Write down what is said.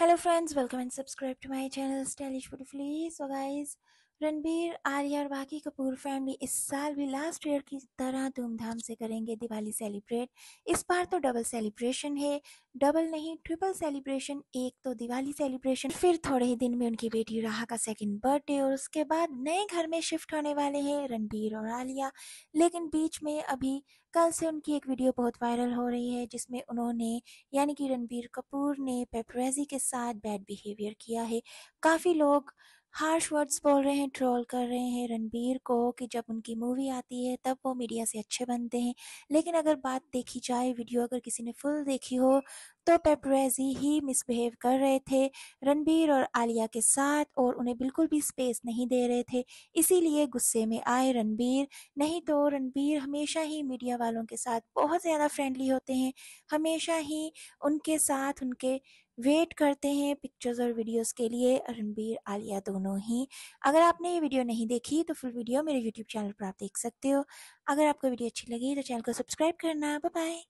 hello friends welcome and subscribe to my channel stylish beautifully so guys Ranbir Arya और बाकी Kapoor family इस साल भी लास्ट ईयर की तरह धूमधाम से करेंगे दिवाली सेलिब्रेट इस बार तो डबल सेलिब्रेशन है डबल नहीं ट्रिपल सेलिब्रेशन एक तो दिवाली सेलिब्रेशन फिर थोड़े ही दिन में उनकी बेटी राह का सेकंड बर्थडे और उसके बाद नए घर में शिफ्ट होने वाले हैं रणबीर और आलिया लेकिन बीच में अभी कल से उनकी एक वीडियो बहुत वायरल हो रही है जिसमें उन्होंने यानी कि रणबीर कपूर ने पेपरेजी के साथ बैड बिहेवियर किया है काफ़ी लोग हार्श वर्ड्स बोल रहे हैं ट्रोल कर रहे हैं रणबीर को कि जब उनकी मूवी आती है तब वो मीडिया से अच्छे बनते हैं लेकिन अगर बात देखी जाए वीडियो अगर किसी ने फुल देखी हो तो पेपरेजी ही मिसबिहेव कर रहे थे रणबीर और आलिया के साथ और उन्हें बिल्कुल भी स्पेस नहीं दे रहे थे इसीलिए गुस्से में आए रणबीर नहीं तो रणबीर हमेशा ही मीडिया वालों के साथ बहुत ज़्यादा फ्रेंडली होते हैं हमेशा ही उनके साथ उनके वेट करते हैं पिक्चर्स और वीडियोस के लिए रणबीर आलिया दोनों ही अगर आपने ये वीडियो नहीं देखी तो फुल वीडियो मेरे यूट्यूब चैनल पर आप देख सकते हो अगर आपको वीडियो अच्छी लगी तो चैनल को सब्सक्राइब करना बाय